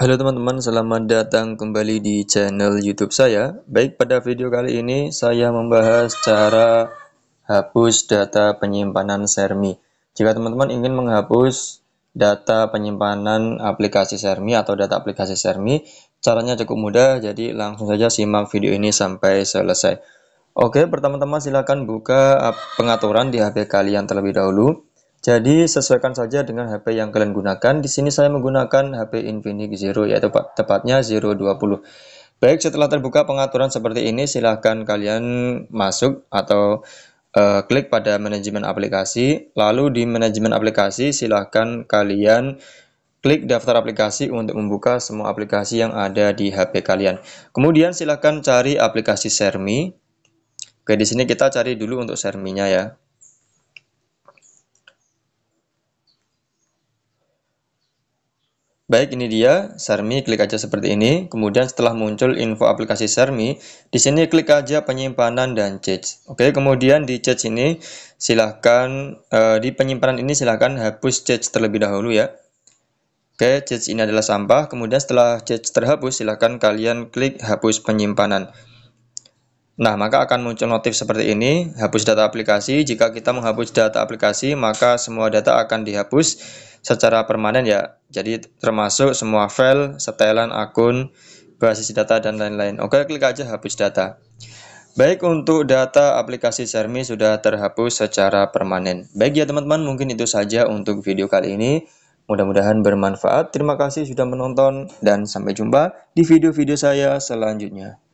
Halo teman-teman, selamat datang kembali di channel YouTube saya. Baik, pada video kali ini saya membahas cara hapus data penyimpanan Sermi. Jika teman-teman ingin menghapus data penyimpanan aplikasi Sermi atau data aplikasi Sermi, caranya cukup mudah, jadi langsung saja simak video ini sampai selesai. Oke, pertama-tama silakan buka pengaturan di HP kalian terlebih dahulu. Jadi sesuaikan saja dengan HP yang kalian gunakan. Di sini saya menggunakan HP Infinix Zero yaitu tepatnya 020. Baik, setelah terbuka pengaturan seperti ini silahkan kalian masuk atau uh, klik pada manajemen aplikasi. Lalu di manajemen aplikasi silahkan kalian klik daftar aplikasi untuk membuka semua aplikasi yang ada di HP kalian. Kemudian silahkan cari aplikasi Sermi. Oke, di sini kita cari dulu untuk Serminya ya. Baik, ini dia Sarmi, klik aja seperti ini. Kemudian setelah muncul info aplikasi Sarmi, di sini klik aja penyimpanan dan change. Oke, kemudian di change ini silahkan, eh, di penyimpanan ini silahkan hapus change terlebih dahulu ya. Oke, change ini adalah sampah. Kemudian setelah change terhapus, silahkan kalian klik hapus penyimpanan. Nah, maka akan muncul notif seperti ini, hapus data aplikasi. Jika kita menghapus data aplikasi, maka semua data akan dihapus secara permanen ya. Jadi termasuk semua file, setelan, akun, basis data, dan lain-lain. Oke, klik aja hapus data. Baik, untuk data aplikasi Sermi sudah terhapus secara permanen. Baik ya teman-teman, mungkin itu saja untuk video kali ini. Mudah-mudahan bermanfaat. Terima kasih sudah menonton dan sampai jumpa di video-video saya selanjutnya.